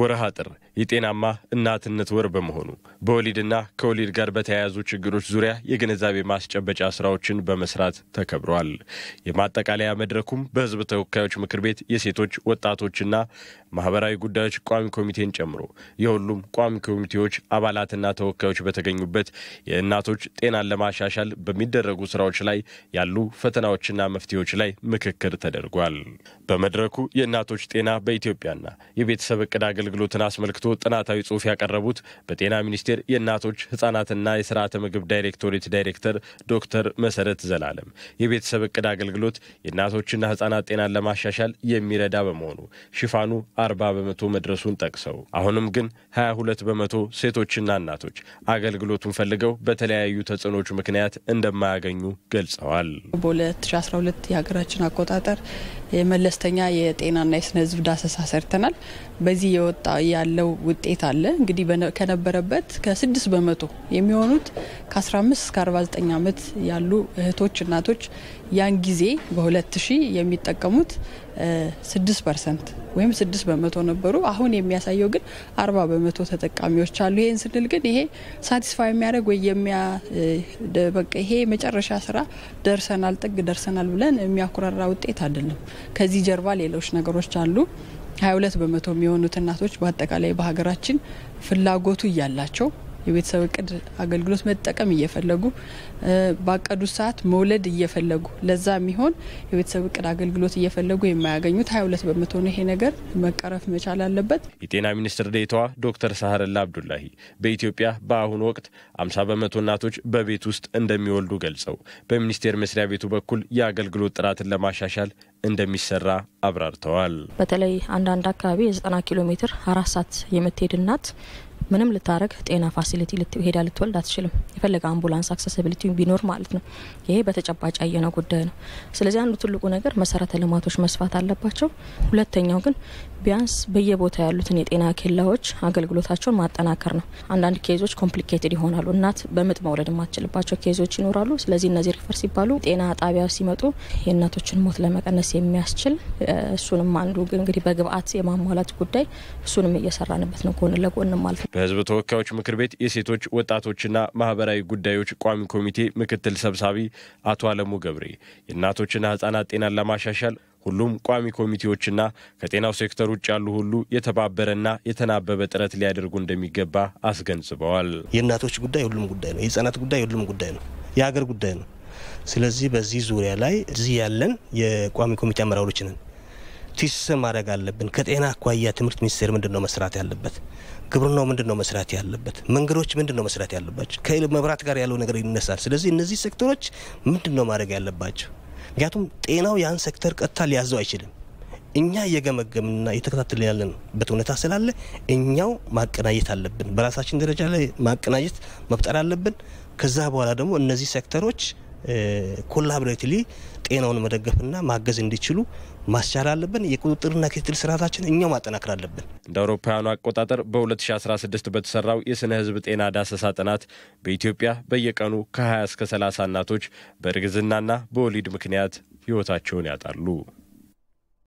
ወረሃ ጥር የጤናማ እናትነት ወር በመሆኑ በወሊድና ከወሊድ ጋር በተያያዙ ችግሮች ዙሪያ የግንዛቤ ማስጨበጫ ስራዎችን በመስራት ተከብረዋል። የማጠቃለያ መድረኩም በሕዝብ ተወካዮች ምክር ቤት የሴቶች ወጣቶችና ማህበራዊ ጉዳዮች ቋሚ ኮሚቴን ጨምሮ የሁሉም ቋሚ ኮሚቴዎች አባላትና ተወካዮች በተገኙበት የእናቶች ጤናን ለማሻሻል በሚደረጉ ስራዎች ላይ ያሉ ፈተናዎችና መፍትሄዎች ላይ ምክክር ተደርጓል። በመድረኩ የእናቶች ጤና በኢትዮጵያና የቤተሰብ እቅድ አገልግሎትን አስመልክቶ ጥናታዊ ጽሁፍ ያቀረቡት በጤና ሚኒስቴር የእናቶች ህጻናትና የስርዓተ ምግብ ዳይሬክቶሬት ዳይሬክተር ዶክተር መሰረት ዘላለም የቤተሰብ እቅድ አገልግሎት የእናቶችና ህጻናት ጤናን ለማሻሻል የሚረዳ በመሆኑ ሽፋኑ አርባ በመቶ መድረሱን ጠቅሰው አሁንም ግን ሀያ ሁለት በመቶ ሴቶችና እናቶች አገልግሎቱን ፈልገው በተለያዩ ተጽዕኖች ምክንያት እንደማያገኙ ገልጸዋል። በ2012 የሀገራችን አቆጣጠር የመለስተኛ የጤናና የስነ ህዝብ ዳሰሳ ሰርተናል። በዚህ የወጣ ያለው ውጤት አለ እንግዲህ ከነበረበት ከስድስት በመቶ የሚሆኑት ከ15 እስከ 49 ዓመት ያሉ እህቶች እናቶች ያን ጊዜ በ2000 የሚጠቀሙት ስድስት ፐርሰንት ወይም ስድስት በመቶ ነበሩ። አሁን የሚያሳየው ግን አርባ በመቶ ተጠቃሚዎች አሉ። ይህን ስንል ግን ይሄ ሳቲስፋይ የሚያደርግ ወይ የሚያ በቃ ይሄ የመጨረሻ ስራ ደርሰናል፣ ጥግ ደርሰናል ብለን የሚያኩራራ ውጤት አይደለም። ከዚህ ጀርባ ሌሎች ነገሮች አሉ። 22 በመቶ የሚሆኑት እናቶች በአጠቃላይ በሀገራችን ፍላጎቱ እያላቸው የቤተሰብ እቅድ አገልግሎት መጠቀም እየፈለጉ ባቀዱት ሰዓት መውለድ እየፈለጉ ለዛ የሚሆን የቤተሰብ እቅድ አገልግሎት እየፈለጉ የማያገኙት ሁለት በመቶ ነው። ይሄ ነገር መቀረፍ መቻል አለበት። የጤና ሚኒስትር ዴኤታዋ ዶክተር ሳህረላ አብዱላሂ በኢትዮጵያ በአሁኑ ወቅት 50 በመቶ እናቶች በቤት ውስጥ እንደሚወልዱ ገልጸው በሚኒስቴር መስሪያ ቤቱ በኩል የአገልግሎት ጥራትን ለማሻሻል እንደሚሰራ አብራርተዋል። በተለይ አንዳንድ አካባቢ የ90 ኪሎ ሜትር አራት ሰዓት የምትሄድ እናት ምንም ልታረግ ጤና ፋሲሊቲ ሄዳ ልትወልድ አትችልም። የፈለገ አምቡላንስ አክሰሲቢሊቲ ቢኖር ማለት ነው። ይሄ በተጨባጭ ያየነው ጉዳይ ነው። ስለዚህ አንዱ ትልቁ ነገር መሰረተ ልማቶች መስፋት አለባቸው። ሁለተኛው ግን ቢያንስ በየቦታ ያሉትን የጤና ኬላዎች አገልግሎታቸውን ማጠናከር ነው። አንዳንድ ኬዞች ኮምፕሊኬትድ ይሆናሉ። እናት በምጥ መውለድ የማትችልባቸው ኬዞች ይኖራሉ። ስለዚህ እነዚህ ሪፈር ሲባሉ ጤና ጣቢያ ሲመጡ የእናቶችን ሞት ለመቀነስ የሚያስችል እሱንም አንዱ እንግዲህ በግብአት የማሟላት ጉዳይ እሱንም እየሰራንበት ነው ጎን ለጎን ማለት ነው። በህዝብ ተወካዮች ምክር ቤት የሴቶች ወጣቶችና ማህበራዊ ጉዳዮች ቋሚ ኮሚቴ ምክትል ሰብሳቢ አቶ አለሙ ገብሬ የእናቶችና ህጻናት ጤናን ለማሻሻል ሁሉም ቋሚ ኮሚቴዎችና ከጤናው ሴክተር ውጭ ያሉ ሁሉ የተባበረና የተናበበ ጥረት ሊያደርጉ እንደሚገባ አስገንዝበዋል። የእናቶች ጉዳይ ሁሉም ጉዳይ ነው። የህጻናት ጉዳይ ሁሉም ጉዳይ ነው። የሀገር ጉዳይ ነው። ስለዚህ በዚህ ዙሪያ ላይ እዚህ ያለን የቋሚ ኮሚቴ አመራሮች ነን። ቲስስር ማድረግ አለብን። ከጤና አኳያ ትምህርት ሚኒስቴር ምንድን ነው መስራት ያለበት? ግብርናው ምንድን ነው መስራት ያለበት? መንገዶች ምንድን ነው መስራት ያለባቸው? ከመብራት ጋር ያለው ነገር ይነሳል። ስለዚህ እነዚህ ሴክተሮች ምንድን ነው ማድረግ ያለባቸው? ምክንያቱም ጤናው ያን ሴክተር ቀጥታ ሊያዘው አይችልም። እኛ እየገመገምንና እየተከታተል ያለንበት ሁኔታ ስላለ እኛው ማቀናጀት አለብን። በራሳችን ደረጃ ላይ ማቀናጀት መፍጠር አለብን። ከዛ በኋላ ደግሞ እነዚህ ሴክተሮች ኮላብሬትሊ ጤናውን መደገፍና ማገዝ እንዲችሉ ማስቻል አለብን። የቁጥጥርና ክትትል ስርዓታችን እኛው ማጠናከር አለብን። እንደ አውሮፓውያኑ አቆጣጠር በ2016 በተሰራው የስነ ህዝብ ጤና ዳሰሳ ጥናት በኢትዮጵያ በየቀኑ ከ20 እስከ 30 እናቶች በእርግዝናና በወሊድ ምክንያት ህይወታቸውን ያጣሉ።